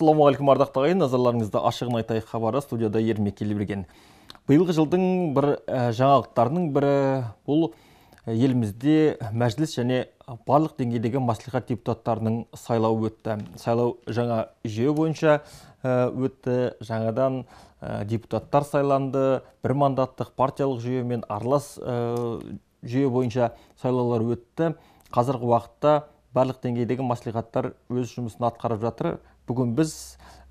ассалаумағалейкум ардақты ағайын назарларыңызды ашығын айтайық хабары студияда ермек келіберген биылғы жылдың бір ә, жаңалықтарының бірі бұл ә, елімізде мәжіліс және барлық деңгейдегі мәслихат депутаттарының сайлауы өтті сайлау жаңа жүйе бойынша ә, өтті жаңадан депутаттар сайланды бір мандаттық партиялық жүйемен аралас жүйе бойынша сайлаулар өтті қазіргі уақытта барлық деңгейдегі мәслихаттар өз жұмысын атқарып жатыр бүгін біз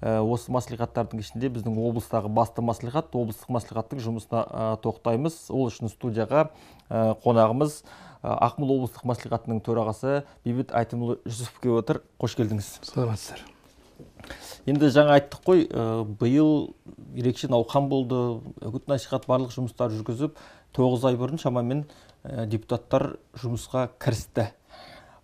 э, осы мәслихаттардың ішінде біздің облыстағы басты мәслихат облыстық мәслихаттың жұмысына э, тоқтаймыз ол үшін студияға э, қонағымыз ақмола облыстық мәслихатының төрағасы бейбіт әйтімұлы жүсіп келіп отыр қош келдіңіз саламатсыздар енді жаңа айттық қой биыл ерекше науқан болды үгіт насихат барлық жұмыстар жүргізіп тоғыз ай бұрын шамамен депутаттар жұмысқа кірісті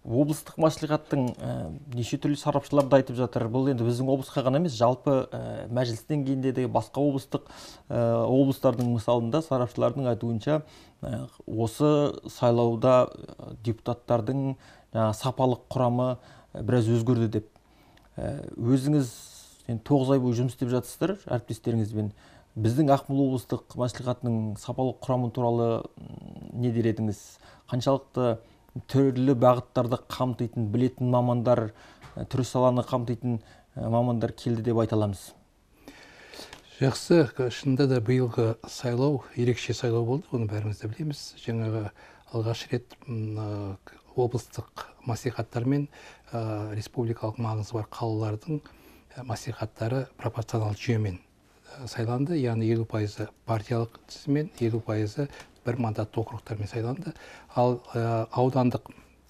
облыстық мәслихаттың ә, э, неше түрлі сарапшылар да айтып жатыр бұл енді біздің облысқа ғана емес жалпы ә, э, мәжіліс де басқа облыстық ә, облыстардың мысалында сарапшылардың айтуынша осы сайлауда депутаттардың сапалық құрамы біраз өзгерді деп өзіңіз енді тоғыз ай бойы жұмыс істеп жатырсыздар әріптестеріңізбен біздің ақмола облыстық мәслихатының сапалық құрамы туралы не дер қаншалықты түрлі бағыттарды қамтитын білетін мамандар э, түрлі саланы қамтитын э, мамандар келді деп айта аламыз жақсы шынында да биылғы сайлау ерекше сайлау болды оны бәріміз де білеміз жаңағы алғаш рет облыстық мәслихаттар мен республикалық маңызы бар қалалардың э, мәслихаттары пропорционалды жүйемен сайланды яғни елу пайызы партиялық тізіммен елу пайызы бір мандатты округтармен сайланды ал ә, аудандық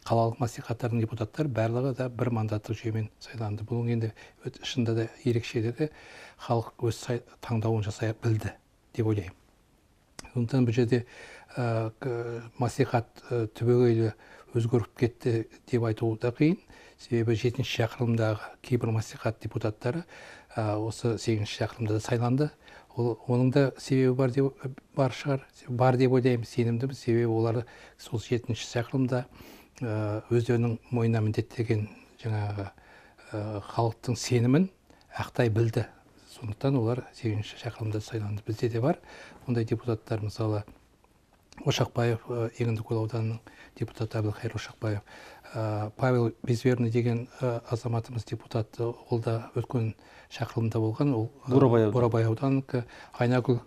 қалалық мәслихаттардың депутаттары барлығы да бір мандаттық жүйемен сайланды бұл енді шынында да ерекше деді халық өз таңдауын жасай білді деп ойлаймын сондықтан бұл жерде ә, мәслихат ә, түбегейлі өзгеріп кетті деп айту да қиын себебі жетінші шақырылымдағы кейбір мәслихат депутаттары осы сегізінші шақырылымда да сайланды ол оның да себебі бар деп бар шығар бар деп ойлаймын сенімдімін себебі олар сол жетінші шақырылымда өздерінің мойнына міндеттеген жаңағы халықтың сенімін ақтай білді сондықтан олар сегізінші шақырылымда сайланды бізде де бар ондай депутаттар мысалы ошақбаев э, егіндікөл ауданының депутаты әбілқайыр ошақбаев э, павел безверный деген э, азаматымыз депутат олда да өткен шақырылымда болған ол бурабай ауданыныкі айнагүл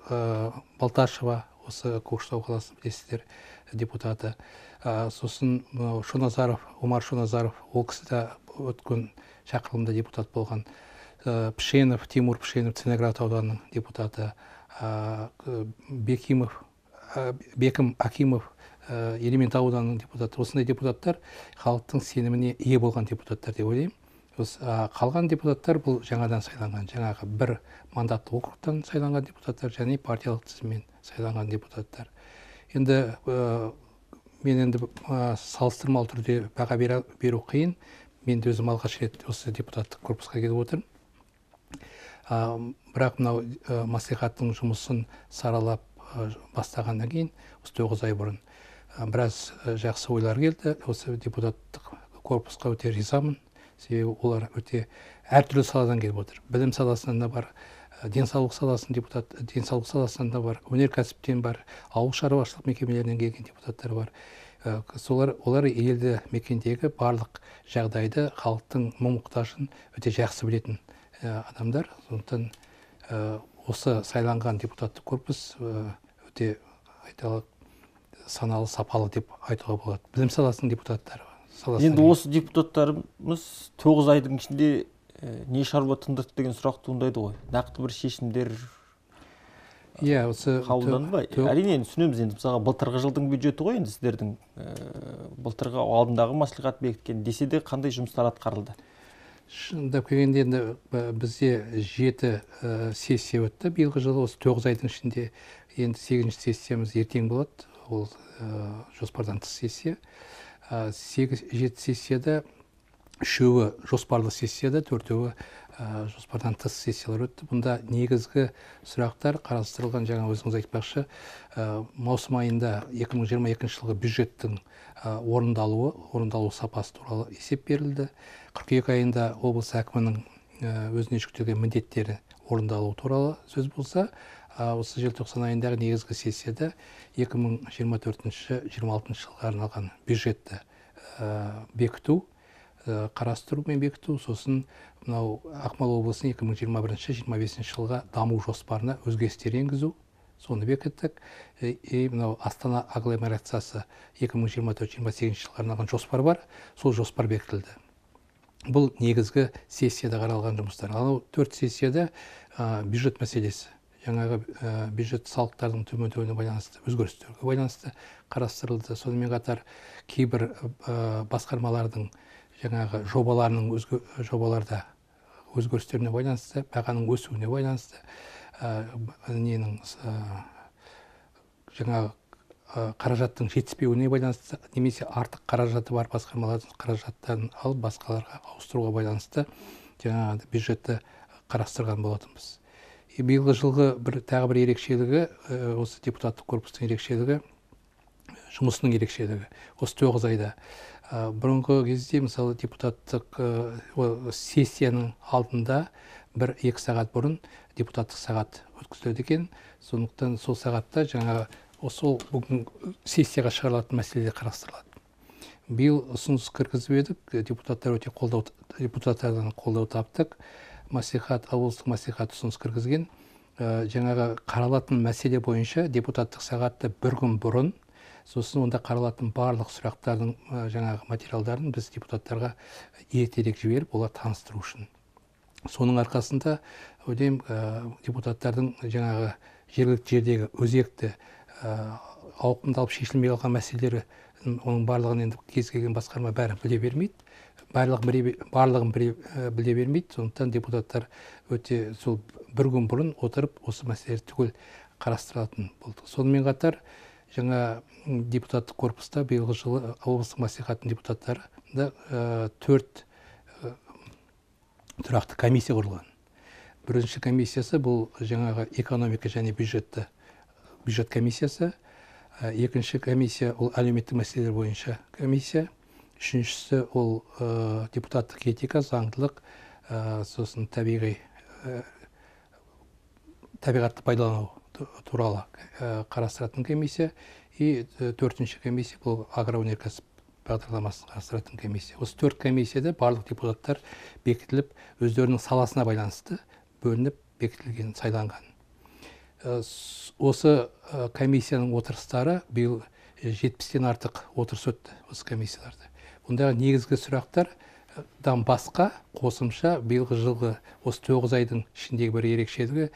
балташева осы көкшетау қаласының білесіздер депутаты сосын шоназаров омар шоназаров ол кісі де өткен шақырылымда депутат болған пшенов тимур пшенов целиноград ауданының депутаты бекимов Ә, бекім акимов ә, ерейментау ауданының депутаты осындай депутаттар халықтың сеніміне ие болған депутаттар деп ойлаймын қалған депутаттар бұл жаңадан сайланған жаңағы бір мандатты округтан сайланған депутаттар және партиялық тізіммен сайланған депутаттар енді ә, мен енді түрде баға беру, қиын мен де өзім алғаш рет осы депутаттық корпусқа келіп отырмын бірақ мынау ә, жұмысын саралап Э, бастағаннан кейін осы тоғыз ай бұрын э, біраз э, жақсы ойлар келді осы депутаттық корпусқа өте ризамын себебі олар өте әртүрлі саладан келіп отыр білім саласынан да бар денсаулық саласын депутат денсаулық саласынан да бар өнеркәсіптен бар ауыл шаруашылық мекемелерінен келген депутаттар бар солар олар елді мекендегі барлық жағдайды халықтың мұң мұқтажын өте жақсы білетін адамдар сондықтан осы сайланған депутаттық корпус өте айталық саналы сапалы деп айтуға болады білім саласының депутаттары саласы енді осы депутаттарымыз тоғыз айдың ішінде не шаруа тындырды деген сұрақ туындайды ғой нақты бір шешімдер иә осы қабылданды ма әрине енді түсінеміз енді мысалға былтырғы жылдың бюджеті ғой енді сіздердің былтырғы алдындағы мәслихат бекіткен десе де қандай жұмыстар атқарылды шындап келгенде енді бізде жеті сессия өтті биылғы жылы осы тоғыз айдың ішінде енді сегізінші сессиямыз ертең болады ол жоспардан тыс сессия сегіз жеті сессияда үшеуі жоспарлы сессияда төртеуі Э, жоспардан тыс сессиялар өтті бұнда негізгі сұрақтар қарастырылған жаңа өзіңіз айтпақшы э, маусым айында 2022 жылғы бюджеттің э, орындалуы орындалу сапасы туралы есеп берілді қыркүйек айында облыс әкімінің өзіне жүктелген міндеттері орындалуы туралы сөз болса осы желтоқсан айындағы негізгі сессияда 2024-26 жылға арналған бюджетті бекіту Э, қарастыру мен бекіту сосын мынау ақмола облысының екі мың жиырма бірінші жиырма бесінші жылға даму жоспарына өзгерістер енгізу соны бекіттік э, и мынау астана агломерациясы 2024 сегізінші жылға арналған жоспар бар сол жоспар бекітілді бұл негізгі сессияда қаралған жұмыстар анау төрт сессияда ә, бюджет мәселесі жаңағы ә, бюджет салықтардың төмендеуіне байланысты өзгерістерге байланысты қарастырылды сонымен қатар кейбір ә, басқармалардың жаңағы жобаларының өзгө, жобаларда өзгерістеріне байланысты бағаның өсуіне байланысты ә, ненің ә, жаңағы қаражаттың жетіспеуіне байланысты немесе артық қаражаты бар басқармалардың қаражаттарын алып басқаларға ауыстыруға байланысты жаңағы бюджетті қарастырған болатынбыз и биылғы жылғы бір тағы бір ерекшелігі осы депутаттық корпустың ерекшелігі жұмысының ерекшелігі осы тоғыз айда Э, бұрынғы кезде мысалы депутаттық э, сессияның алдында бір екі сағат бұрын депутаттық сағат өткізіледі екен сондықтан сол сағатта жаңа сол бүгін сессияға шығарылатын мәселелер қарастырылады биыл ұсыныс кіргізіп едік э, депутаттар өте қолдау депутаттардан қолдау таптық мәслихат облыстық мәслихат ұсыныс кіргізген жаңағы қаралатын мәселе бойынша депутаттық сағатты бір күн бұрын сосын онда қаралатын барлық сұрақтардың жаңағы материалдарын біз депутаттарға ертерек жіберіп олар таныстыру үшін соның арқасында ойлаймын депутаттардың жаңағы жергілікті жердегі өзекті ауқымды алып шешілмей қалған мәселелері оның барлығын енді кез келген басқарма бәрін біле бермейді барлығын барлығын біле бермейді сондықтан депутаттар өте сол бір күн бұрын отырып осы мәселелерді түгел қарастыратын болды сонымен қатар жаңа депутаттық корпуста биылғы жылы облыстық мәслихаттың депутаттары да э, төрт э, тұрақты комиссия құрылған бірінші комиссиясы бұл жаңағы экономика және бюджетті бюджет комиссиясы э, екінші комиссия ол әлеуметтік мәселелер бойынша комиссия үшіншісі ол ә, депутаттық этика заңдылық сосын табиғи ә, табиғатты пайдалану туралы э, қарастыратын комиссия и э, төртінші комиссия бұл агроөнеркәсіп бағдарламасын қарастыратын комиссия осы төрт комиссияда барлық депутаттар бекітіліп өздерінің саласына байланысты бөлініп бекітілген сайланған э, осы комиссияның отырыстары биыл жетпістен артық отырыс өтті осы комиссияларда бұндағы негізгі сұрақтар дан басқа қосымша биылғы жылғы осы тоғыз айдың ішіндегі бір ерекшелігі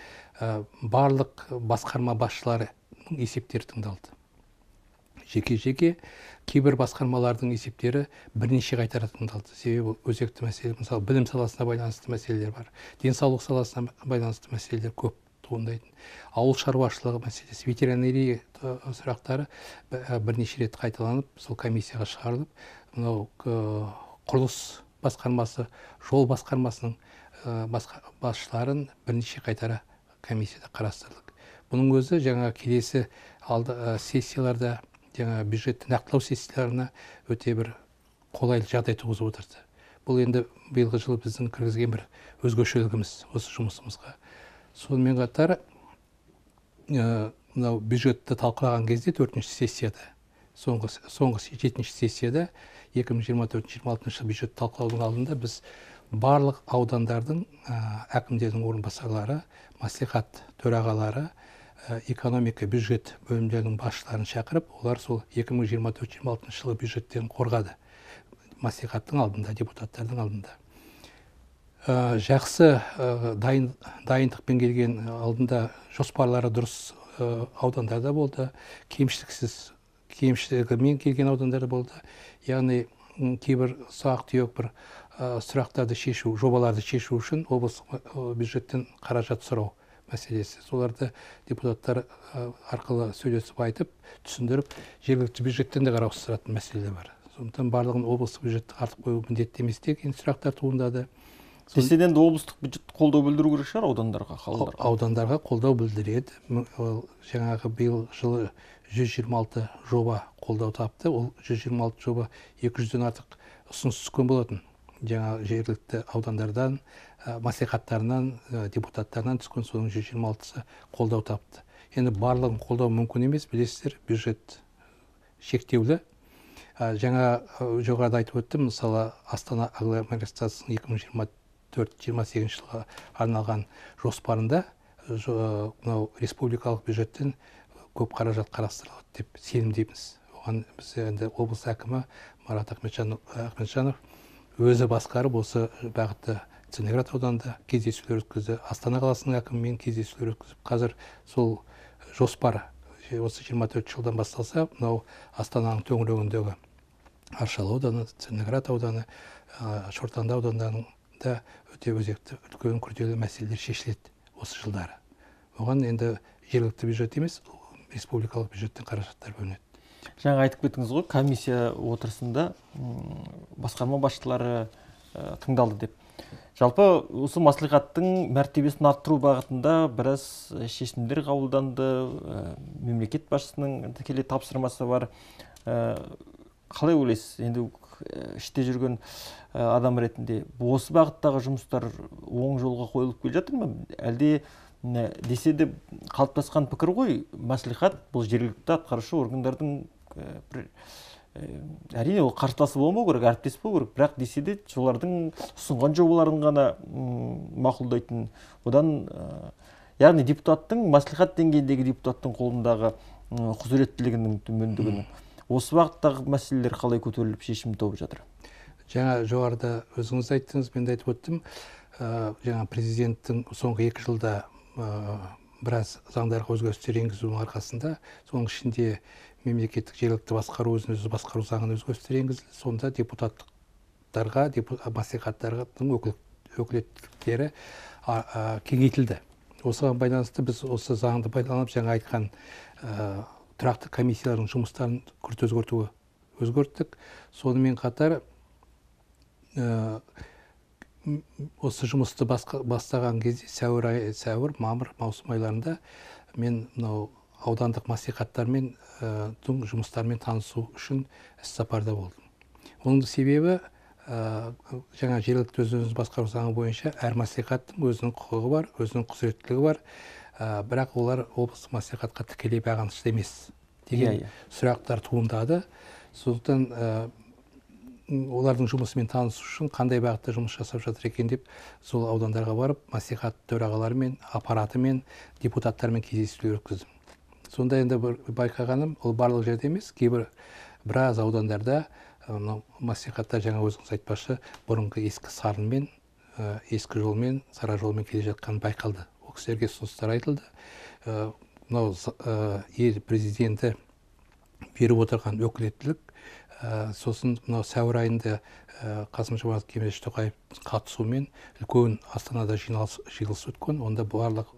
барлық басқарма басшылары есептері тыңдалды жеке жеке кейбір басқармалардың есептері бірнеше қайтара тыңдалды себебі өзекті мәселе мысалы білім саласына байланысты мәселелер бар денсаулық саласына байланысты мәселелер көп туындайтын ауыл шаруашылығы мәселесі ветеринария сұрақтары бірнеше рет қайталанып сол комиссияға шығарылып мынау құрылыс басқармасы жол басқармасының э, басшыларын бірнеше қайтара комиссияда қарастырдық бұның өзі жаңа келесі алды, ә, сессияларда жаңа бюджетті нақтылау сессияларына өте бір қолайлы жағдай туғызып отырды бұл енді биылғы жылы біздің кіргізген бір өзгешелігіміз осы жұмысымызға сонымен қатар э, мынау бюджетті талқылаған кезде төртінші сессияда соңғы соңғы жетінші сессияда 2024-2026 жылы бюджет талқылаудың алдында біз барлық аудандардың ә, әкімдердің орынбасарлары мәслихат төрағалары ә, экономика бюджет бөлімдерінің басшыларын шақырып олар сол 2024-2026 жылы бюджеттерін қорғады мәслихаттың алдында депутаттардың алдында жақсы ә, дайын, дайындықпен келген алдында жоспарлары дұрыс аудандарда болды кемшіліксіз кемшілігімен келген аудандар болды яғни кейбір ұсақ түйек бір сұрақтарды шешу жобаларды шешу үшін облыстық бюджеттен қаражат сұрау мәселесі соларды депутаттар арқылы сөйлесіп айтып түсіндіріп жергілікті бюджеттен де сұратын мәселелер бар сондықтан барлығын облыстық бюджетті артып қою міндетті емес деген сұрақтар туындады десе енді облыстық бюджет қолдау білдіру керек шығар аудандарға қалаларға аудандарға қолдау білдіреді жаңағы биыл жылы 126 жоба қолдау тапты ол 126 жоба 200-ден артық ұсыныс түскен болатын жаңа жергілікті аудандардан ә, мәслихаттарынан ә, депутаттарынан түскен соның 126-сы қолдау тапты енді барлығын қолдау мүмкін емес білесіздер бюджет шектеулі ә, жаңа жоғарыда айтып өттім мысалы астана агломерациясының 2024 сегізінші жылға арналған жоспарында мынау республикалық бюджеттен көп қаражат қарастырылады деп сенімдейміз. оған біз енді облыс әкімі марат ахметжанов өзі басқарып осы бағытты целиноград ауданында кездесулер өткізді астана қаласының әкімімен кездесулер өткізіп қазір сол жоспар осы 24 жылдан басталса мынау астананың төңірегіндегі аршалы ауданы целиноград ауданы шортанды ауданында өте өзекті үлкен күрделі мәселелер шешіледі осы жылдары оған енді жергілікті бюджет емес республикалық бюджеттен қаражаттар бөлінеді жаңа айтып кеттіңіз ғой комиссия отырысында басқарма басшылары э, тыңдалды деп жалпы осы маслихаттың мәртебесін арттыру бағытында біраз э, шешімдер қабылданды ә, мемлекет басшысының тікелей тапсырмасы бар қалай ойлайсыз енді іште жүрген адам ретінде осы бағыттағы жұмыстар оң жолға қойылып келе жатыр ма әлде десе де қалыптасқан пікір ғой мәслихат бұл жергілікті атқарушы органдардың бір әрине ол қарсыласы болмау керек әріптес болу керек бірақ десе де солардың ұсынған жобаларын ғана мақұлдайтын одан яғни депутаттың мәслихат деңгейіндегі депутаттың қолындағы құзыреттілігінің төмендігін осы бағыттағы мәселелер қалай көтеріліп шешім тауып жатыр жаңа жоғарыда өзіңіз айттыңыз мен де айтып өттім жаңа президенттің соңғы екі жылда біраз заңдарға өзгерістер енгізудің арқасында соның ішінде мемлекеттік жергілікті басқару өзін өзі басқару заңына өзгерістер енгізілді сонда депутаттарға мәслихаттардың өкілеттіктері кеңейтілді осыған байланысты біз осы заңды пайдаланып жаңа айтқан ә, тұрақты комиссиялардың жұмыстарын күрт өзгерту өзгерттік сонымен қатар осы жұмысты басқа, бастаған кезде сәуір ай сәуір мамыр маусым айларында мен мынау аудандық маслихаттармен ә, э, жұмыстармен танысу үшін іссапарда болдым оның себебі ә, жаңа жергілікті өзіңіз басқару заңы бойынша әр маслихаттың өзінің құқығы бар өзінің құзыреттілігі бар э, бірақ олар облыстық маслихатқа тікелей бағынышты емес иә, деген yeah, иә. сұрақтар туындады сондықтан олардың жұмысымен танысу үшін қандай бағытта жұмыс жасап жатыр екен деп сол аудандарға барып мәслихат төрағаларымен аппаратымен депутаттармен кездесулер өткіздім сонда енді бір байқағаным ол барлық жерде емес кейбір біраз аудандарда мынау мәслихатта жаңа өзіңіз айтпақшы бұрынғы ескі сарынмен ескі жолмен сара жолмен келе жатқан байқалды ол кісілерге ұсыныстар айтылды мынау ел президенті беріп отырған өкілеттілік Э, сосын мынау сәуір айында э, қасым жомарт кемелевич тоқаевтың қатысуымен үлкен астанада жиналыс жиылыс өткен онда барлық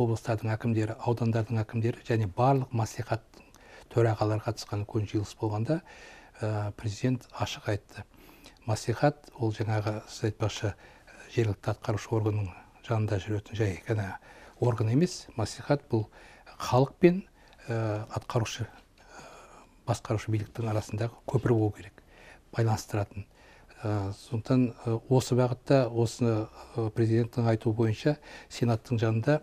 облыстардың әкімдері аудандардың әкімдері және барлық мәслихаттың төрағалары қатысқан үлкен жиылыс болғанда э, президент ашық айтты мәслихат ол жаңағы сіз айтпақшы жергілікті атқарушы органның жанында жүретін жай ғана орган емес мәслихат бұл халық атқарушы басқарушы биліктің арасындағы көпір болу керек байланыстыратын э, сондықтан э, осы бағытта осы э, президенттің айтуы бойынша сенаттың жанында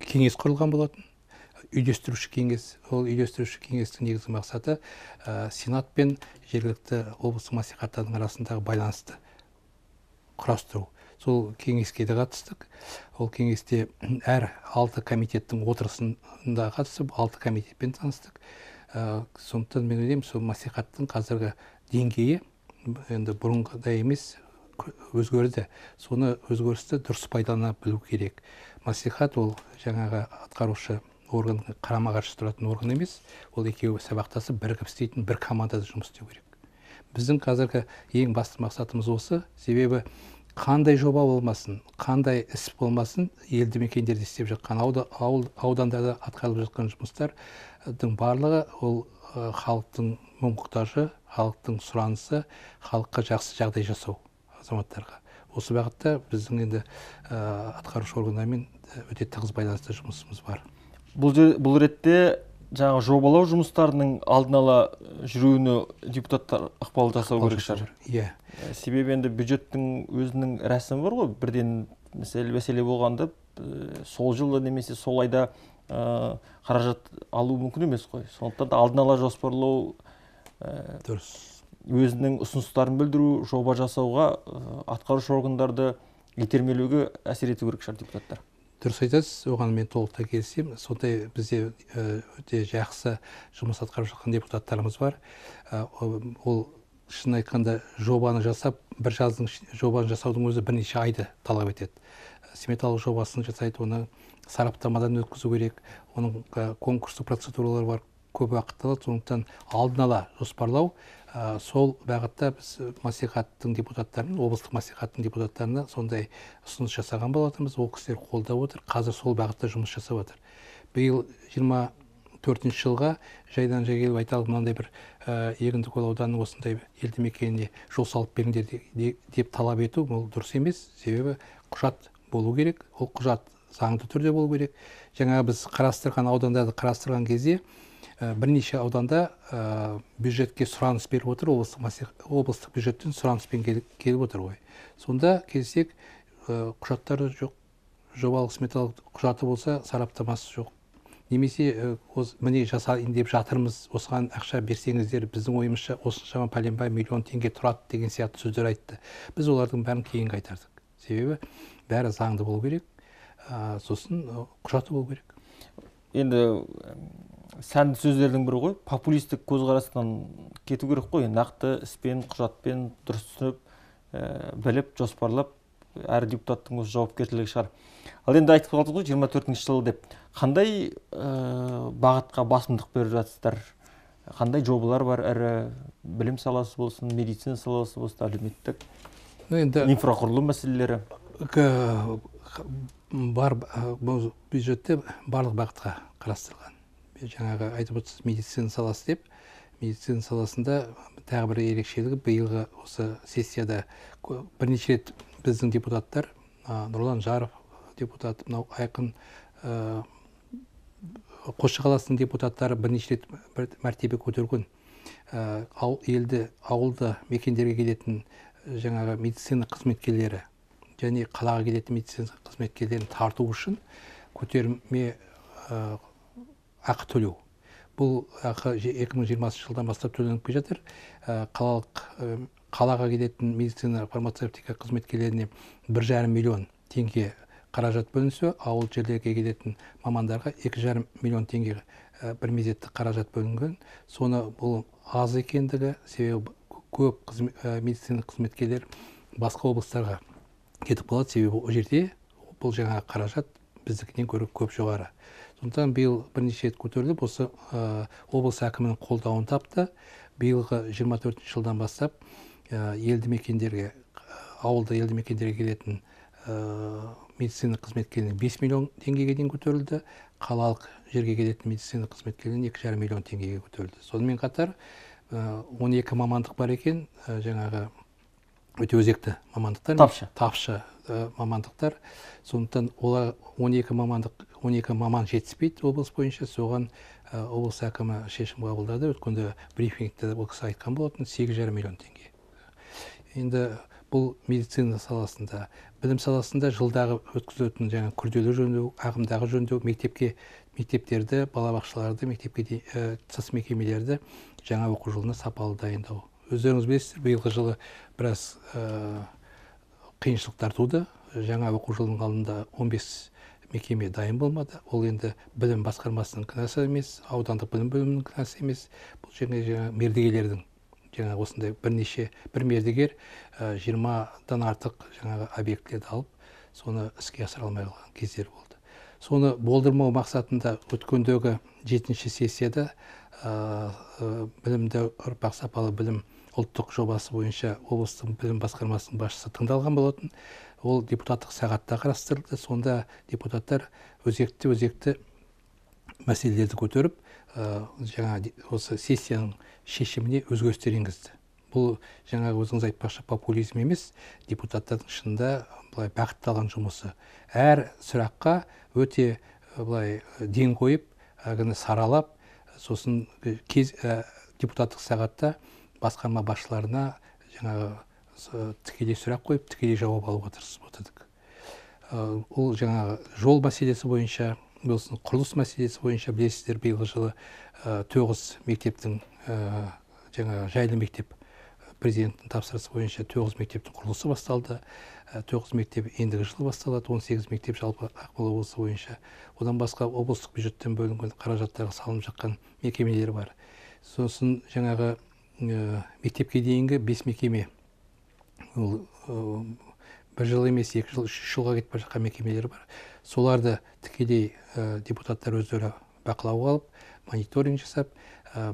кеңес құрылған болатын үйлестіруші кеңес ол үйлестіруші кеңестің негізгі мақсаты ә, сенат пен жергілікті облыстық мәслихаттардың арасындағы байланысты құрастыру сол кеңеске де қатыстық ол кеңесте әр алты комитеттің отырысында қатысып алты комитетпен таныстық Э, сондықтан мен ойлаймын сол мәслихаттың қазіргі деңгейі енді бұрынғыдай емес өзгерді соны өзгерісті дұрыс пайдалана білу керек мәслихат ол жаңағы атқарушы орган қарама қарсы тұратын орган емес ол екеуі сабақтасып бірігіп істейтін бір командада жұмыс істеу керек біздің қазіргі ең басты мақсатымыз осы себебі қандай жоба болмасын қандай іс болмасын елді мекендерде істеп жатқан аудандарда атқарылып жатқан жұмыстар барлығы ол халықтың мұқтажы халықтың сұранысы халыққа жақсы жағдай жасау азаматтарға осы бағытта біздің енді атқарушы органдармен өте тығыз байланыста жұмысымыз бар бұл, жер, бұл ретте жаңағы жобалау жұмыстарының алдын ала жүруіне депутаттар ықпал жасау керек шығар иә себебі енді бюджеттің өзінің рәсімі бар ғой бірден мәселе болғанда сол жылы немесе сол айда Э, қаражат алу мүмкін емес қой сондықтан да алдын ала жоспарлау э, дұрыс өзінің ұсыныстарын білдіру жоба жасауға э, атқарушы органдарды итермелеуге әсер ету керек шығар депутаттар дұрыс айтасыз оған мен толықтай келісемін сондай бізде өте жақсы жұмыс атқарып жатқан депутаттарымыз бар ол шынын айтқанда жобаны жасап бір жаздың жобаны жасаудың өзі бірнеше айды талап етеді сметалық жобасын жасайды оны сараптамадан өткізу керек оның конкурстық процедуралары бар көп уақыт алады сондықтан алдын ала жоспарлау ә, сол бағытта біз мәслихаттың депутаттарын облыстық мәслихаттың депутаттарына сондай ұсыныс жасаған болатынбыз ол кісілер қолдап отыр қазір сол бағытта жұмыс жасап жатыр биыл жиырма төртінші жылға жайдан жай келіп айталық мынандай бір ә, егіндікөл ауданының осындай елді мекеніне жол салып беріңдер деп талап ету ол дұрыс емес себебі құжат болу керек ол құжат заңды түрде болу керек жаңа біз қарастырған аудандарды қарастырған кезде ә, бірнеше ауданда э, бюджетке сұраныс беріп отыр облыстық бюджеттен сұраныспен келіп, отыр ғой сонда келсек ә, құжаттары жоқ жобалық сметалық құжаты болса сараптамасы жоқ немесе осы міне жасайын деп жатырмыз осыған ақша берсеңіздер біздің ойымызша осыншама пәленбай миллион теңге тұрады деген сияқты сөздер айтты біз олардың бәрін кейін қайтардық себебі бәрі заңды болу керек сосын құжаты болу керек енді сәнді сөздердің бірі ғой популистік көзқарастан кету керек қой нақты іспен құжатпен дұрыс түсініп ә, біліп жоспарлап әр депутаттың өз жауапкершілігі шығар ал енді айтып қалдыңыз ғой жиырма төртінші жыл деп қандай ә, бағытқа басымдық беріп жатсыздар қандай жобалар бар ірі білім саласы болсын медицина саласы болсын әлеуметтік ну енді инфрақұрылым мәселелері бар бұл бюджетте барлық бағытқа қарастырылған жаңағы айтып отырсыз медицина саласы деп медицина саласында тағы бір ерекшелігі биылғы осы сессияда бірнеше рет біздің депутаттар нұрлан жаров депутат мынау айқын қосшы қаласының депутаттары бірнеше рет бір мәртебе көтерген ауыл елді ауылды мекендерге келетін жаңағы медицина қызметкерлері және қалаға келетін медицина қызметкерлерін тарту үшін көтерме ақы төлеу бұл ақы 2020 жылдан бастап төленіп келе жатыр қалалық қалаға келетін медицина фармацевтика қызметкерлеріне бір жарым миллион теңге қаражат бөлінсе ауыл жерлерге келетін мамандарға екі жарым миллион теңге бір мезетті қаражат бөлінген соны бұл аз екендігі себебі көп қызмет, медицина қызметкерлер басқа облыстарға кетіп қалады себебі ол жерде бұл жаңағы қаражат біздікінен көрі көп жоғары сондықтан биыл бірнеше рет көтеріліп осы ә, облыс әкімінің қолдауын тапты биылғы 24 жылдан бастап ә, елді мекендерге ауылды елді мекендерге келетін ә, медицина қызметкеріне 5 миллион теңгеге дейін көтерілді қалалық жерге келетін медицина қызметкерлеріне екі жарым миллион теңгеге көтерілді сонымен қатар он екі мамандық бар екен жаңағы өте өзекті мамандықтар тапшы тапшы ә, мамандықтар сондықтан олар 12 мамандық 12 маман жетіспейді облыс бойынша соған ә, облыс әкімі шешім қабылдады өткенде брифингте ол кісі айтқан болатын сегіз жарым миллион теңге енді бұл медицина саласында білім саласында жылдағы өткізілетін жаңа күрделі жөндеу ағымдағы жөндеу мектепке мектептерді балабақшаларды мектепке ә, тыс мекемелерді жаңа оқу жылына сапалы дайындау өздеріңіз білесіздер биылғы жылы біраз э, қиыншылықтар туды жаңа оқу жылының алдында 15 мекеме дайын болмады ол енді білім басқармасының кінәсі емес аудандық білім бөлімінің кінәсі емес бұл және жаңағы мердігерлердің жаңа осындай бірнеше бір мердігер э, жиырмадан артық жаңағы объектілерді алып соны іске асыра алмай қалған кездер болды соны болдырмау мақсатында өткендегі жетінші сессияда ә, ә, білімді ұрпақ сапалы білім ұлттық жобасы бойынша облыстың білім басқармасының басшысы тыңдалған болатын ол депутаттық сағатта қарастырылды сонда депутаттар өзекті өзекті мәселелерді көтеріп ә, жаңа осы сессияның шешіміне өзгерістер енгізді бұл жаңа өзіңіз айтпақшы популизм емес депутаттардың шынында былай бағытталған жұмысы әр сұраққа өте былай ден қойып әгіні саралап сосын кез ә, депутаттық сағатта басқарма басшыларына жаңағы э, тікелей сұрақ қойып тікелей жауап алып тырысып отырдық э, ол жаңағы жол мәселесі бойынша болсын құрылыс мәселесі бойынша білесіздер биылғы жылы э, тоғыз мектептің жаңағы жайлы мектеп президенттің тапсырысы бойынша тоғыз мектептің құрылысы басталды тоғыз мектеп ендігі жылы басталады 18 мектеп жалпы ақмола облысы бойынша одан басқа облыстық бюджеттен бөлінген қаражаттарға салынып жатқан мекемелер бар сосын жаңағы Э, мектепке дейінгі бес мекеме ол э, бір жыл емес екі жыл үш жылға кетіп бара жатқан мекемелер бар соларды тікелей э, депутаттар өздері бақылауға алып мониторинг жасап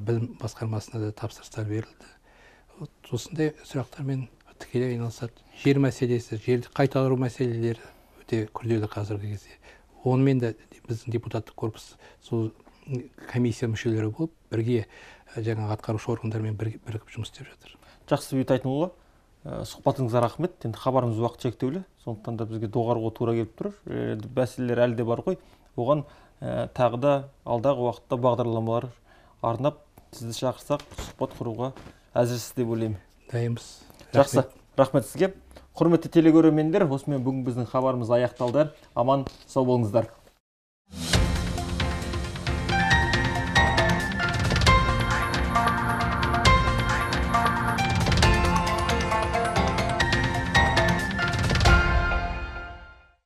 білім басқармасына да тапсырыстар берілді осындай сұрақтармен тікелей айналысады жер мәселесі жерді қайтару мәселелері өте күрделі қазіргі кезде онымен де біздің депутаттық корпус сол комиссия мүшелері болып бірге жаңағы атқарушы органдармен бірігіп жұмыс істеп жатыр жақсы бейбіт айтайұлы ә, сұхбатыңызға рахмет енді хабарымыз уақыт шектеулі сондықтан да бізге доғаруға тура келіп тұр мәселелер әлі де бар ғой оған ә, тағы да алдағы уақытта бағдарламалар арнап сізді шақырсақ сұхбат құруға әзірсіз деп ойлаймын дайынбыз жақсы рахмет сізге құрметті телекөрермендер осымен бүгін біздің хабарымыз аяқталды аман сау болыңыздар